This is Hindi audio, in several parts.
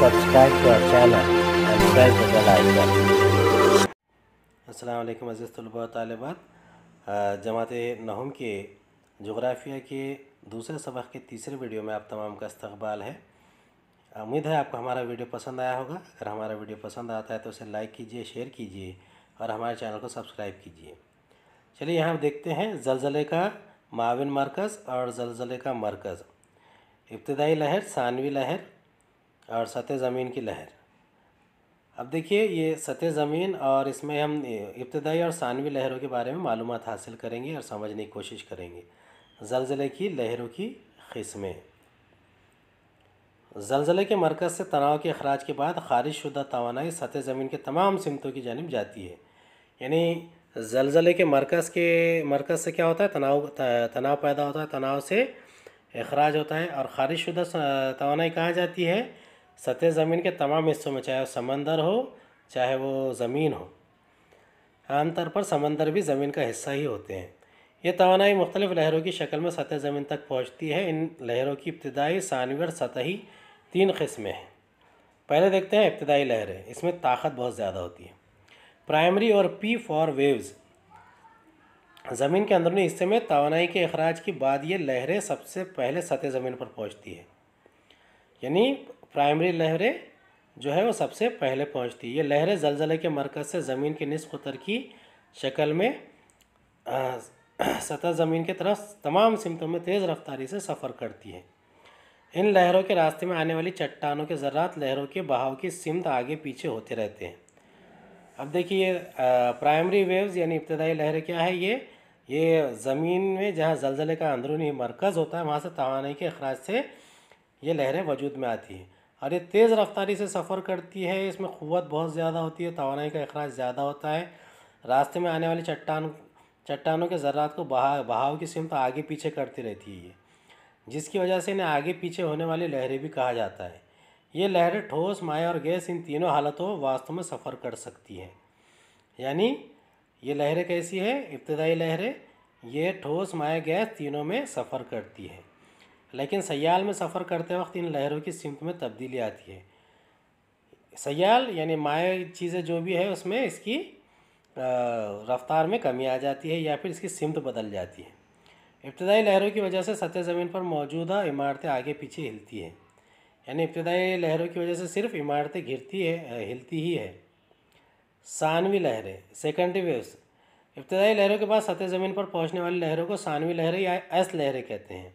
subscribe to our channel and press the bell icon. Aslam अज़ीज़ तलबा तलबात जमात नहम के जोग्राफिया के दूसरे सबक के तीसरे वीडियो में आप तमाम का इस्तबाल है उम्मीद है आपको हमारा वीडियो पसंद आया होगा अगर हमारा वीडियो पसंद आता है तो उसे लाइक कीजिए शेयर कीजिए और हमारे चैनल को सब्सक्राइब कीजिए चलिए यहाँ देखते हैं जलजले का माविन मरकज़ और जलजले का मरकज़ इब्तदाई लहर सानवी लहर और सतह ज़मीन की लहर अब देखिए ये सतह ज़मीन और इसमें हम इब्तदाई और सानवी लहरों के बारे में मालूम हासिल करेंगे और समझने की कोशिश करेंगे जलजले की लहरों की किस्में जलजले के मरकज़ से तनाव के अखराज के बाद खारिज शुदा तोानाई सतह ज़मीन के तमाम सिमतों की जानब जाती है यानी जलजले के मरकज़ के मरकज़ से क्या होता है तनाव तनाव पैदा होता है तनाव से अखराज होता है और खारिज शुदा तोानाई कहाँ जाती है सतह ज़मीन के तमाम हिस्सों में चाहे वो समंदर हो चाहे वो ज़मीन हो आमतौर पर समंदर भी ज़मीन का हिस्सा ही होते हैं ये तोानाई मुख्तलिफ़ लहरों की शक्ल में सतह ज़मीन तक पहुँचती है इन लहरों की इब्तदाई सानवी और सतही तीन कस्में हैं पहले देखते हैं इब्तदाई लहरें इसमें ताकत बहुत ज़्यादा होती है प्राइमरी और पी फॉर वेव्स ज़मीन के अंदरूनी हिस्से में तोानाई के अखराज के बाद ये लहरें सबसे पहले सतह ज़मीन पर पहुँचती है यानी प्राइमरी लहरें जो है वो सबसे पहले पहुंचती है ये लहरें जलजले के मरकज़ से ज़मीन के निसफ उतर की शक्ल में सतह ज़मीन के तरफ तमाम सिमतों में तेज़ रफ्तारी से सफ़र करती हैं इन लहरों के रास्ते में आने वाली चट्टानों के ज़रात लहरों के बहाव की सिमत आगे पीछे होते रहते हैं अब देखिए प्राइमरी वेव्स यानी इब्तदाई लहरें क्या है ये ये ज़मीन में जहाँ जलजले का अंदरूनी मरकज़ होता है वहाँ से तोानाई के अखराज से ये लहरें वजूद में आती हैं और ये तेज़ रफ्तारी से सफ़र करती है इसमें क़वत बहुत ज़्यादा होती है तोानाई का अखराज ज़्यादा होता है रास्ते में आने वाली चट्टान चट्टानों के ज़रात को बहा बहाव की सिमत आगे पीछे करती रहती है ये जिसकी वजह से इन्हें आगे पीछे होने वाली लहरें भी कहा जाता है ये लहरें ठोस माया और गैस इन तीनों हालतों वास्तव में सफ़र कर सकती हैं यानी ये लहरें कैसी है इब्तदाई लहरें ये ठोस माया गैस तीनों में सफ़र करती है लेकिन सयाल में सफ़र करते वक्त इन लहरों की सिमत में तब्दीली आती है सयाल यानी माय चीज़ें जो भी है उसमें इसकी रफ्तार में कमी आ जाती है या फिर इसकी सिमत बदल जाती है इब्तदाई लहरों की वजह से सतह ज़मीन पर मौजूदा इमारतें आगे पीछे हिलती हैं यानी इब्तदाई लहरों की वजह से सिर्फ इमारतें घिरती है हिलती ही है सानवी लहरें सेकेंडरी वेव्स इब्तदाई लहरों के बाद सतह ज़मीन पर पहुंचने वाली लहरों को सानवी लहरें या एस लहरें कहते हैं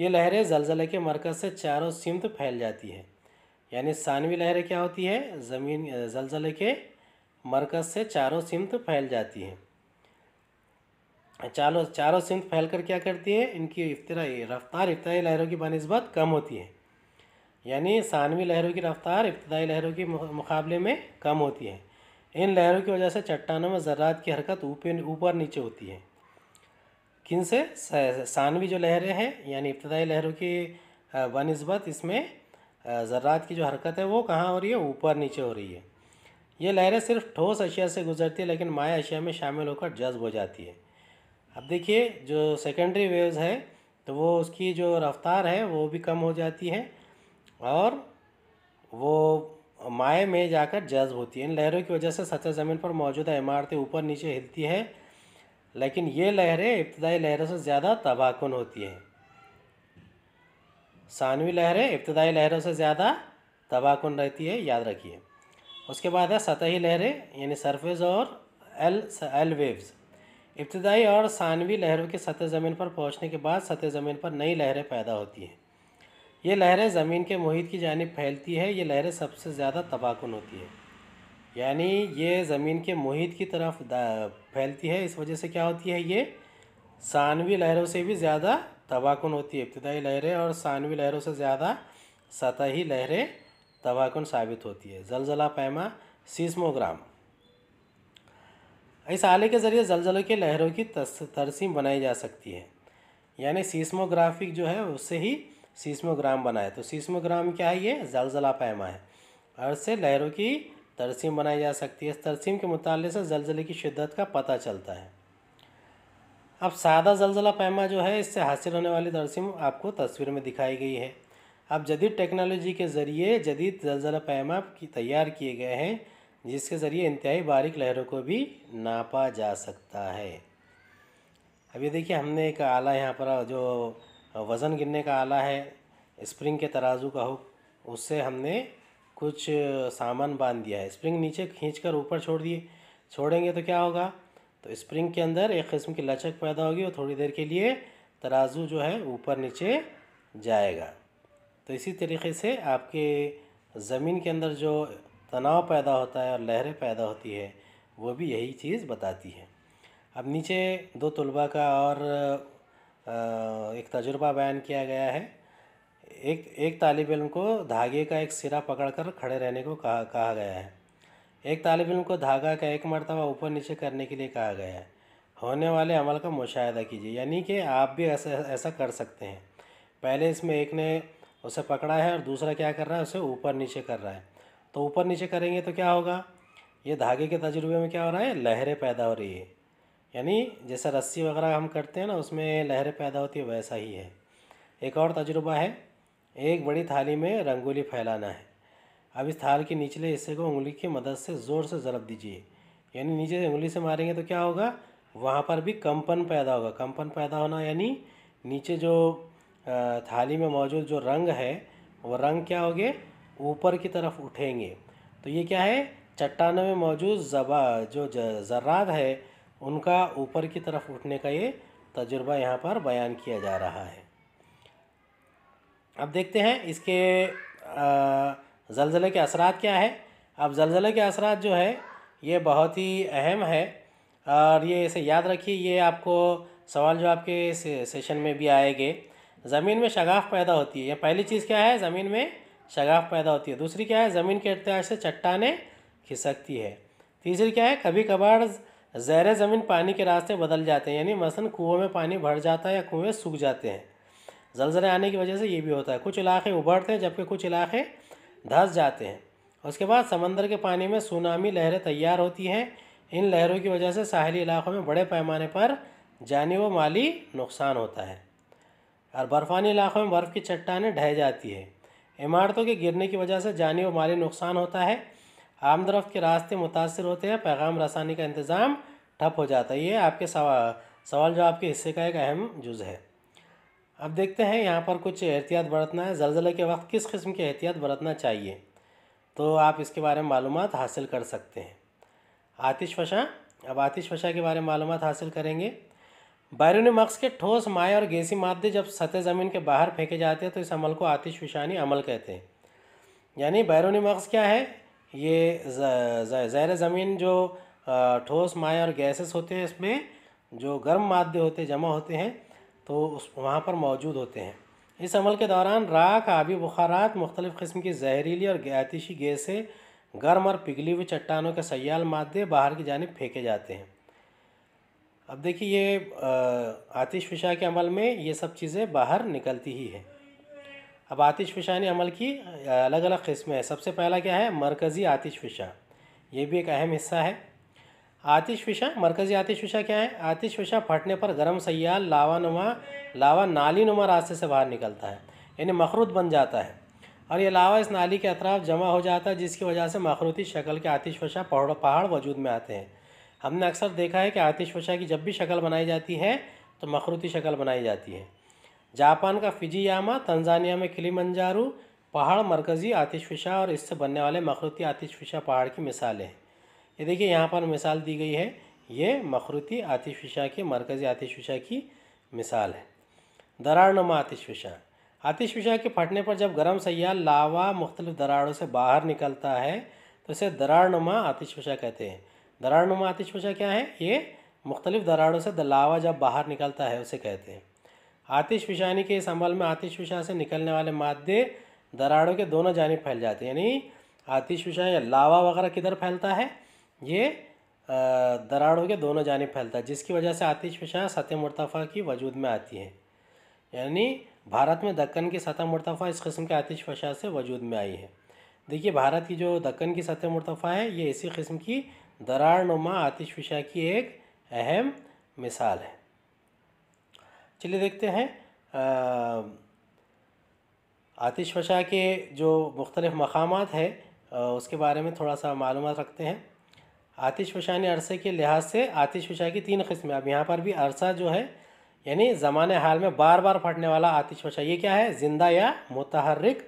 ये लहरें जलजले के मरकज़ से चारों सिमत फैल जाती है यानी सानवी लहरें क्या होती है ज़मीन जलजले के मरकज़ से चारों सिमत फैल जाती हैं चारों चारों सिमत फैल कर क्या करती है इनकी इफ्तरा रफ्तार इब्तदाई लहरों की बनस्बत कम होती है यानी सानवी लहरों की रफ्तार इब्तदाई लहरों के मुकाबले में कम होती है इन लहरों की वजह से चट्टानों में ज़रात की हरकत ऊपर नीचे होती है किन से सानवी जो लहरें हैं यानी इब्तदाई लहरों की बनस्बत इसमें ज़रात की जो हरकत है वो कहाँ हो रही है ऊपर नीचे हो रही है ये लहरें सिर्फ ठोस अशिया से गुजरती है लेकिन माया अशिया में शामिल होकर जज्ब हो जाती है अब देखिए जो सेकेंडरी वेव्स है तो वो उसकी जो रफ्तार है वो भी कम हो जाती है और वो माए में जाकर जज्ब होती है इन लहरों की वजह से सतह ज़मीन पर मौजूदा इमारतें ऊपर नीचे हिलती है लेकिन ये लहरें इब्तदाई लहरों से ज़्यादा तबाहकुन होती हैं सानवी लहरें इब्तदाई लहरों से ज़्यादा तबाहकुन रहती है याद रखिए उसके बाद है सतही लहरें यानी सरफेस और एल एल वेव्स इब्तदाई और सानवी लहरों के सतह ज़मीन पर पहुंचने के बाद सतह ज़मीन पर नई लहरें पैदा होती हैं ये लहरें ज़मीन के मुहित की जानब फैलती है ये लहरें सबसे ज़्यादा तबाहकुन होती है यानी ये ज़मीन के मुहित की तरफ फैलती है इस वजह से क्या होती है ये सानवी लहरों से भी ज़्यादा तबाहकुन होती है इब्तदाई लहरें और सानवी लहरों से ज़्यादा सतही लहरें तबाहकुन साबित होती है जलजला पैमा सीस्मोग्राम इस आले के ज़रिए जलजलों की लहरों की तरसीम बनाई जा सकती है यानी सीस्मोग्राफिक जो है उससे ही सीस्मोग्राम बनाए तो सीस्मोग्राम क्या है ये जलजला पैमा है और इससे लहरों की तरसीम बनाई जा सकती है इस तरसीम के मुताले से ज़लजले की शिद्दत का पता चलता है अब सादा जलजिला पैमा जो है इससे हासिल होने वाली तरसीम आपको तस्वीर में दिखाई गई है अब जदीद टेक्नोलॉजी के ज़रिए जदीद जलजला पैमा की तैयार किए गए हैं जिसके ज़रिए इंतहाई बारिक लहरों को भी नापा जा सकता है अब ये देखिए हमने एक आला यहाँ पर जो वज़न गिनने का आला है स्प्रिंग के तराजू का हो उससे हमने कुछ सामान बांध दिया है स्प्रिंग नीचे खींच कर ऊपर छोड़ दिए छोड़ेंगे तो क्या होगा तो स्प्रिंग के अंदर एक किस्म की लचक पैदा होगी और थोड़ी देर के लिए तराजू जो है ऊपर नीचे जाएगा तो इसी तरीके से आपके ज़मीन के अंदर जो तनाव पैदा होता है और लहरें पैदा होती है वो भी यही चीज़ बताती है अब नीचे दो तलबा का और एक तजुर्बा बयान किया गया है एक एक तालब इम को धागे का एक सिरा पकड़ कर खड़े रहने को कहा कहा गया है एक तालब इम को धागा का एक मरतबा ऊपर नीचे करने के लिए कहा गया है होने वाले अमल का मुशाह कीजिए यानी कि आप भी ऐसा ऐसा कर सकते हैं पहले इसमें एक ने उसे पकड़ा है और दूसरा क्या कर रहा है उसे ऊपर नीचे कर रहा है तो ऊपर नीचे करेंगे तो क्या होगा ये धागे के तजुर्बे में क्या हो रहा है लहरें पैदा हो रही है यानी जैसा रस्सी वगैरह हम करते हैं ना उसमें लहरें पैदा होती है वैसा ही है एक और तजुर्बा है एक बड़ी थाली में रंगोली फैलाना है अब इस थाल के निचले हिस्से को उंगली की मदद से ज़ोर से ज़रब दीजिए यानी नीचे उंगली से मारेंगे तो क्या होगा वहाँ पर भी कंपन पैदा होगा कंपन पैदा होना यानी नीचे जो थाली में मौजूद जो रंग है वो रंग क्या हो गए ऊपर की तरफ उठेंगे तो ये क्या है चट्टानों में मौजूद जबा जो ज़र्रात है उनका ऊपर की तरफ उठने का ये तजुर्बा यहाँ पर बयान किया जा रहा है अब देखते हैं इसके जलजले के असरात क्या है अब जलजले के असरात जो है ये बहुत ही अहम है और ये इसे याद रखिए ये आपको सवाल जो आपके सेशन में भी आएंगे ज़मीन में शगाफ पैदा होती है ये पहली चीज़ क्या है ज़मीन में शगाफ पैदा होती है दूसरी क्या है ज़मीन के अत्याचार से चट्टाने खिसकती है तीसरी क्या है कभी कभार जहर ज़मीन पानी के रास्ते बदल जाते हैं यानी मसलन कुओं में पानी भर जाता है या कुएँ सूख जाते हैं जलजले आने की वजह से ये भी होता है कुछ इलाके उभरते हैं जबकि कुछ इलाके धस जाते हैं उसके बाद समंदर के पानी में सुनामी लहरें तैयार होती हैं इन लहरों की वजह से साहली इलाकों में बड़े पैमाने पर जानी व माली नुकसान होता है और बर्फ़ानी इलाकों में बर्फ़ की चट्टानें ढह जाती है इमारतों के गिरने की वजह से जानी व माली नुकसान होता है आमदरफ्त के रास्ते मुतासर होते हैं पैगाम रसानी का इंतज़ाम ठप हो जाता है ये आपके सवा सवाल जवाब के हिस्से का एक अहम जुज़ है अब देखते हैं यहाँ पर कुछ एहतियात बरतना है जलजले के वक्त किस किस्म के एहतियात बरतना चाहिए तो आप इसके बारे में मालूम हासिल कर सकते हैं आतिश वशा अब आतिश वशा के बारे में मालूम हासिल करेंगे बैरून मक्स के ठोस माए और गैसी मादे जब सतह ज़मीन के बाहर फेंके जाते हैं तो इस अमल को आतिश विशानी अमल कहते हैं यानी बैरून मक्स क्या है ये ज़ैर ज़मीन जो ठोस माए और गैसेस होते हैं इसमें जो गर्म मादे होते जमा होते हैं तो उस वहाँ पर मौजूद होते हैं इस अमल के दौरान राख आबी बुखारात मुख्तलि कस्म की जहरीली और आतिशी गैसें गर्म और पिघली हुई चट्टानों के सयाल मादे बाहर की जानब फेंके जाते हैं अब देखिए ये आतिश फिशा के अमल में ये सब चीज़ें बाहर निकलती ही हैं अब आतिश फिशानी अमल की अलग अलग किस्में हैं सबसे पहला क्या है मरकज़ी आतिश फिशा ये भी एक अहम हिस्सा है आतिशफिशा मरकज़ी आतिशफिशा क्या है आतिशफिशा फटने पर गर्म सयाल लावा नुमा लावा नाली नुमा रास्ते से बाहर निकलता है यानी मखरूत बन जाता है और ये लावा इस नाली के अतराफ जमा हो जाता है जिसकी वजह से मखरूती शक्ल के वशा पहाड़ पहाड़ वजूद में आते हैं हमने अक्सर देखा है कि वशा की जब भी शक्ल बनाई जाती है तो मखरूती शक्ल बनाई जाती है जापान का फिजीयामा तंजानिया में खिली मंजारू पहाड़ मरकज़ी आतिशफशा और इससे बनने वाले मखरूती आतिशफशा पहाड़ की मिसालें हैं ये देखिए यहाँ पर मिसाल दी गई है ये मखरूती आतिशफिशा के मरकज़ी आतिशफिशा की मिसाल है दरारनुमा आतिशफिशा आतिशफिशा के फटने पर जब गर्म सयाह लावा मुख्तलिफ दरारों से बाहर निकलता है तो इसे दरारनुमा आतिशफिशा कहते हैं दरारनुमा आतिशफिशा क्या है ये मुख्तलिफ दरारों से लावा जब बाहर निकलता है उसे कहते हैं आतिशफिशानी के इस अमल में आतिशफिशा से निकलने वाले मादे दरारों के दोनों जानब फैल जाते हैं यानी आतिशफिशा या लावा वगैरह किधर फैलता है ये दराड़ के दोनों जानब फैलता है जिसकी वजह से आतिश फिशाँ सतह मुर्तफ़ा की वजूद में आती हैं यानी भारत में दक्कन की सतह मुर्तफ़ा इस कस्म के आतिश फशा से वजूद में आई है देखिए भारत की जो दक्कन की सतह मुर्तफ़ा है ये इसी कस्म की दरार नुमा आतिश फिशा की एक अहम मिसाल है चलिए देखते हैं आतिश फशा के जो मुख्तलिफ़ मकाम है उसके बारे में थोड़ा सा मालूम रखते हैं आतिशफशान अरसे के लिहाज से आतिशफशा की तीन किस्में अब यहाँ पर भी अरसा जो है यानी ज़मान हाल में बार बार फटने वाला आतिशफशा ये क्या है ज़िंदा या आतिश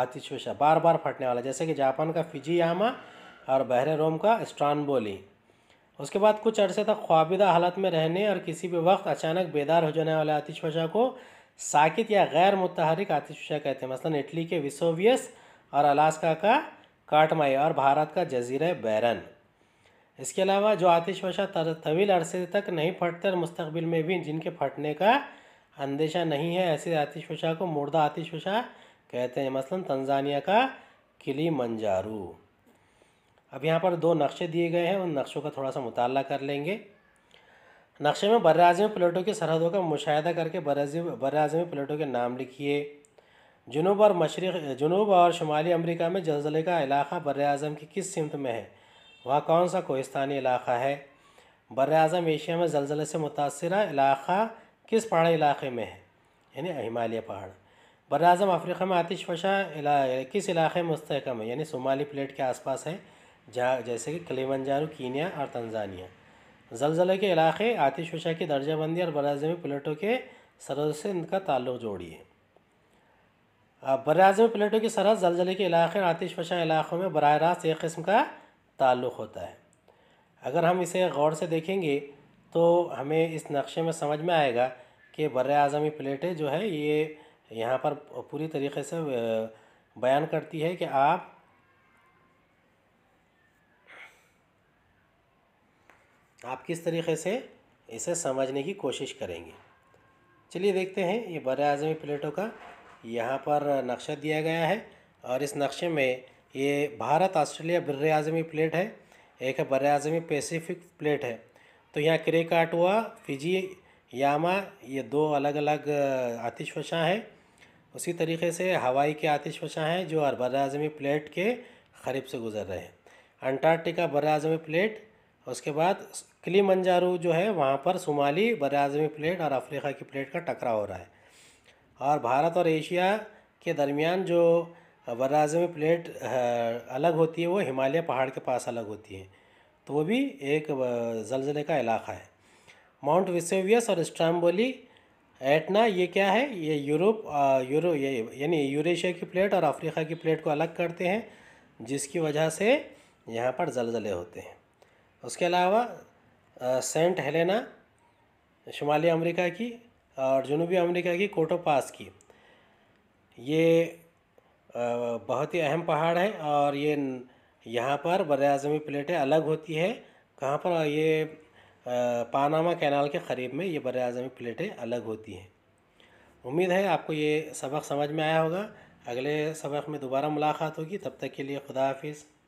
आतिशफशा बार बार फटने वाला जैसे कि जापान का फिजीयामा और बहरे रोम का स्ट्रानबोली उसके बाद कुछ अरसे तक ख्वाबिदा हालत में रहने और किसी भी वक्त अचानक बेदार हो जाने वाले आतिशफशा को साकित या गैर मुतहरक आतिशफशा कहते हैं मसलन इटली के विसोवियस और अलास्का का काटमाई और भारत का जजीर बैरन इसके अलावा जो तर तवील अरसे तक नहीं फटते और मुस्तबिल में भी जिनके फटने का अंदेशा नहीं है ऐसे वशा को मुर्दा आतिशवशा कहते हैं मसलन तंजानिया का किली मंजारू अब यहाँ पर दो नक्शे दिए गए हैं उन नक्शों का थोड़ा सा मुताल कर लेंगे नक्शे में अजम प्लेटों की सरहदों का मुशाह करके बरआज़मी प्लेटों के नाम लिखिए जुनूब और मशरक़ जुनूब और शुमाली अमरीका में जल्जले का इलाका अजम की किस सिमत में है वहाँ कौन सा कोहिस्तानी इलाका है बर अज़म एशिया में ज़लजले से मुतासर इलाका किस पहाड़ी इलाके में है यानी हिमालय पहाड़ बर अज़म अफ्रीका में आतिशफशा इला किस इलाके में मुस्तकम है यानी सोमाली प्लेट के आसपास है जहाँ जैसे कि कलीमंजारू कीनिया और तंजानिया जलजले के इलाके आतिशफशा की दर्जाबंदी और बरअज़मी प्लेटों के सरहद से इनका ताल्लुक जोड़िए अजम प्लेटों की सरहद जलजले के इलाके और आतिशफशा इलाकों में बरह रास्त एक किस्म का ताल्लुक़ होता है अगर हम इसे गौर से देखेंगे तो हमें इस नक्शे में समझ में आएगा कि बर अज़मी प्लेटें जो है ये यहाँ पर पूरी तरीके से बयान करती है कि आप आप किस तरीके से इसे समझने की कोशिश करेंगे चलिए देखते हैं ये बर अज़मी प्लेटों का यहाँ पर नक्शा दिया गया है और इस नक्शे में ये भारत ऑस्ट्रेलिया बर अजमी प्लेट है एक है बर आजमी पेसिफिक प्लेट है तो यहाँ क्रेकाट हुआ फिजी यामा ये दो अलग अलग आतिशफशां हैं उसी तरीके से हवाई के आतिशफशां हैं जो बर आजमी प्लेट के करीब से गुजर रहे हैं अंटार्कटिका बर आजमी प्लेट उसके बाद क्ली मंजारू जो है वहाँ पर शुमाली बर आजमी प्लेट और अफ्रीका की प्लेट का टकराव हो रहा है और भारत और एशिया के दरमियान जो बराज़ प्लेट अलग होती है वो हिमालय पहाड़ के पास अलग होती है तो वो भी एक जलजिले का इलाक़ा है माउंट विसेवियस और स्ट्राम्बोली एटना ये क्या है ये यूरोप यूरो ये यानी यूरेशिया की प्लेट और अफ्रीका की प्लेट को अलग करते हैं जिसकी वजह से यहाँ पर जलजले होते हैं उसके अलावा सेंट हेलेना शुमाली अमेरिका की और जनूबी अमेरिका की कोटोपास की ये बहुत ही अहम पहाड़ है और ये यहाँ पर बर अज़मी प्लेटें अलग होती है कहाँ पर ये पानामा कैनाल के करीब में ये बर अज़मी प्लेटें अलग होती हैं उम्मीद है आपको ये सबक समझ में आया होगा अगले सबक में दोबारा मुलाकात होगी तब तक के लिए खुदा हाफिज़